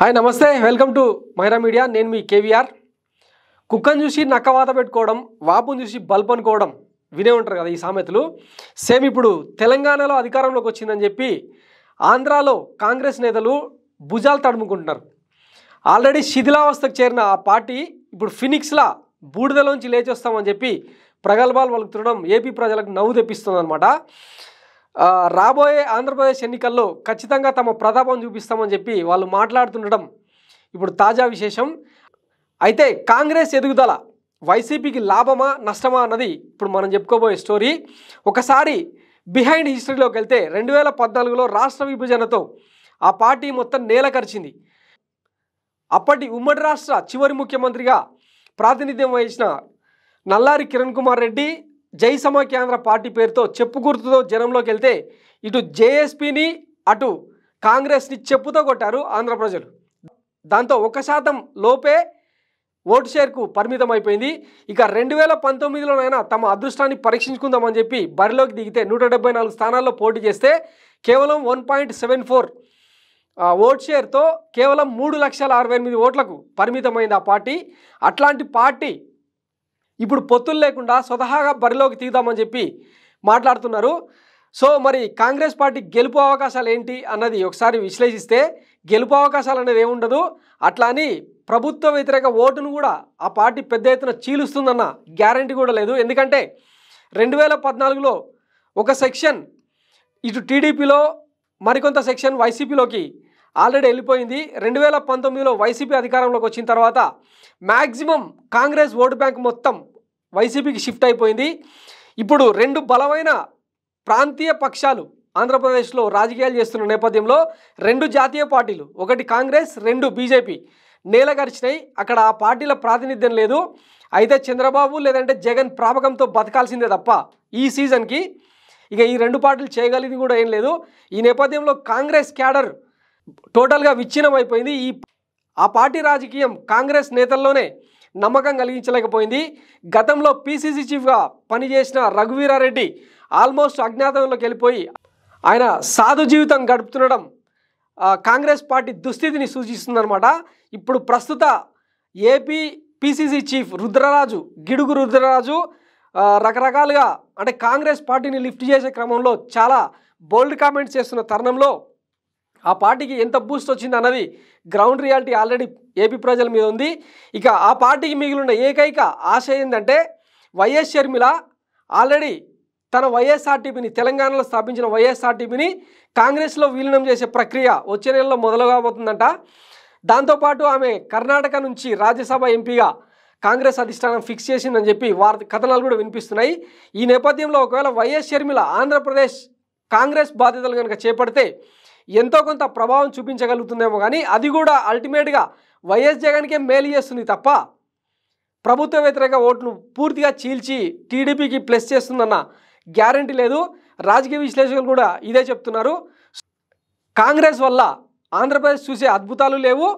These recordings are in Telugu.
హాయ్ నమస్తే వెల్కమ్ టు మైరా మీడియా నేను మీ కేవీఆర్ కుక్కను చూసి నక్కవాత పెట్టుకోవడం వాపును చూసి బల్బ్ అనుకోవడం వినే ఉంటారు కదా ఈ సామెతలు సేమ్ ఇప్పుడు తెలంగాణలో అధికారంలోకి వచ్చిందని చెప్పి ఆంధ్రాలో కాంగ్రెస్ నేతలు భుజాలు తడుముకుంటున్నారు ఆల్రెడీ శిథిలావస్థకు చేరిన ఆ పార్టీ ఇప్పుడు ఫినిక్స్లా బూడిదలోంచి లేచొస్తామని చెప్పి ప్రగల్భాలు వలుకుతుండడం ఏపీ ప్రజలకు నవ్వు తెప్పిస్తుందన్నమాట రాబోయే ఆంధ్రప్రదేశ్ ఎన్నికల్లో ఖచ్చితంగా తమ ప్రతాపం చూపిస్తామని చెప్పి వాళ్ళు మాట్లాడుతుండడం ఇప్పుడు తాజా విశేషం అయితే కాంగ్రెస్ ఎదుగుదల వైసీపీకి లాభమా నష్టమా అన్నది ఇప్పుడు మనం చెప్పుకోబోయే స్టోరీ ఒకసారి బిహైండ్ హిస్టరీలోకి వెళ్తే రెండు వేల పద్నాలుగులో రాష్ట్ర విభజనతో ఆ పార్టీ మొత్తం నేల కరిచింది అప్పటి ఉమ్మడి రాష్ట్ర చివరి ముఖ్యమంత్రిగా ప్రాతినిధ్యం వహించిన నల్లారి కిరణ్ కుమార్ రెడ్డి జై సమాఖ్యాంధ్ర పార్టీ పేరుతో చెప్పు గుర్తుతో జనంలోకి వెళ్తే ఇటు జేఎస్పీని అటు కాంగ్రెస్ని చెప్పుతో కొట్టారు ఆంధ్ర ప్రజలు దాంతో ఒక శాతం లోపే ఓటు షేర్కు పరిమితం అయిపోయింది ఇక రెండు వేల పంతొమ్మిదిలోనైనా తమ అదృష్టాన్ని పరీక్షించుకుందామని చెప్పి బరిలోకి దిగితే నూట డెబ్బై నాలుగు స్థానాల్లో పోటీ చేస్తే కేవలం one point seven four vote షేర్తో కేవలం మూడు లక్షల అరవై ఎనిమిది ఓట్లకు పరిమితమైంది ఆ పార్టీ అట్లాంటి పార్టీ ఇప్పుడు పొత్తులు లేకుండా స్వతహాగా బరిలోకి తీద్దామని చెప్పి మాట్లాడుతున్నారు సో మరి కాంగ్రెస్ పార్టీ గెలుపు అవకాశాలు ఏంటి అన్నది ఒకసారి విశ్లేషిస్తే గెలుపు అవకాశాలు అనేది ఏముండదు అట్లా అని ప్రభుత్వ వ్యతిరేక ఓటును కూడా ఆ పార్టీ పెద్ద ఎత్తున చీలుస్తుందన్న గ్యారంటీ కూడా లేదు ఎందుకంటే రెండు వేల పద్నాలుగులో ఒక సెక్షన్ ఇటు టీడీపీలో మరికొంత సెక్షన్ వైసీపీలోకి ఆల్రెడీ వెళ్ళిపోయింది రెండు వేల పంతొమ్మిదిలో వైసీపీ అధికారంలోకి వచ్చిన తర్వాత మ్యాక్సిమం కాంగ్రెస్ ఓటు బ్యాంక్ మొత్తం వైసీపీకి షిఫ్ట్ అయిపోయింది ఇప్పుడు రెండు బలమైన ప్రాంతీయ పక్షాలు ఆంధ్రప్రదేశ్లో రాజకీయాలు చేస్తున్న నేపథ్యంలో రెండు జాతీయ పార్టీలు ఒకటి కాంగ్రెస్ రెండు బీజేపీ నేలగరిచినాయి అక్కడ ఆ పార్టీల ప్రాతినిధ్యం లేదు అయితే చంద్రబాబు లేదంటే జగన్ ప్రాపకంతో బతకాల్సిందే తప్ప ఈ సీజన్కి ఇక ఈ రెండు పార్టీలు చేయగలిగింది కూడా ఏం లేదు ఈ నేపథ్యంలో కాంగ్రెస్ క్యాడర్ టోటల్గా విచ్ఛిన్నమైపోయింది ఈ ఆ పార్టీ రాజకీయం కాంగ్రెస్ నేతల్లోనే నమ్మకం కలిగించలేకపోయింది గతంలో పీసీసీ చీఫ్గా పనిచేసిన రఘువీరారెడ్డి ఆల్మోస్ట్ అజ్ఞాతంలోకి వెళ్ళిపోయి ఆయన సాధు జీవితం గడుపుతుండడం కాంగ్రెస్ పార్టీ దుస్థితిని సూచిస్తుందన్నమాట ఇప్పుడు ప్రస్తుత AP PCC chief Rudraraju Gidugu Rudraraju రకరకాలుగా అంటే కాంగ్రెస్ పార్టీని లిఫ్ట్ చేసే క్రమంలో చాలా బోల్డ్ కామెంట్స్ చేస్తున్న తరుణంలో ఆ పార్టీకి ఎంత బూస్ట్ వచ్చింది అన్నది గ్రౌండ్ రియాలిటీ ఆల్రెడీ ఏపీ ప్రజల మీద ఉంది ఇక ఆ పార్టీకి మిగిలిన ఏకైక ఆశ ఏంటంటే వైఎస్ షర్మిల ఆల్రెడీ తన వైఎస్ఆర్టీపీని తెలంగాణలో స్థాపించిన వైఎస్ఆర్టీపీని కాంగ్రెస్లో విలీనం చేసే ప్రక్రియ వచ్చే నెలలో మొదలుగాబోతుందంట దాంతోపాటు ఆమె కర్ణాటక నుంచి రాజ్యసభ ఎంపీగా కాంగ్రెస్ అధిష్టానం ఫిక్స్ చేసిందని చెప్పి వార్త కథనాలు కూడా వినిపిస్తున్నాయి ఈ నేపథ్యంలో ఒకవేళ వైఎస్ షర్మిల ఆంధ్రప్రదేశ్ కాంగ్రెస్ బాధ్యతలు కనుక చేపడితే ఎంతో కొంత ప్రభావం చూపించగలుగుతుందేమో కానీ అది కూడా అల్టిమేట్గా వైఎస్ జగన్కే మేలు చేస్తుంది తప్ప ప్రభుత్వ వ్యతిరేక ఓట్లు పూర్తిగా చీల్చి టీడీపీకి ప్లస్ చేస్తుందన్న గ్యారంటీ లేదు రాజకీయ విశ్లేషకులు కూడా ఇదే చెప్తున్నారు కాంగ్రెస్ వల్ల ఆంధ్రప్రదేశ్ చూసే అద్భుతాలు లేవు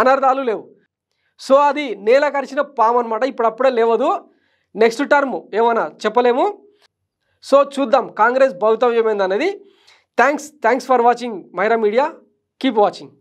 అనర్థాలు లేవు సో అది నేల కరిచిన పాము అనమాట ఇప్పుడప్పుడే లేవదు నెక్స్ట్ టర్మ్ ఏమైనా చెప్పలేము సో చూద్దాం కాంగ్రెస్ భవితవ్యం ఏందనేది Thanks, thanks for watching Myra Media. Keep watching.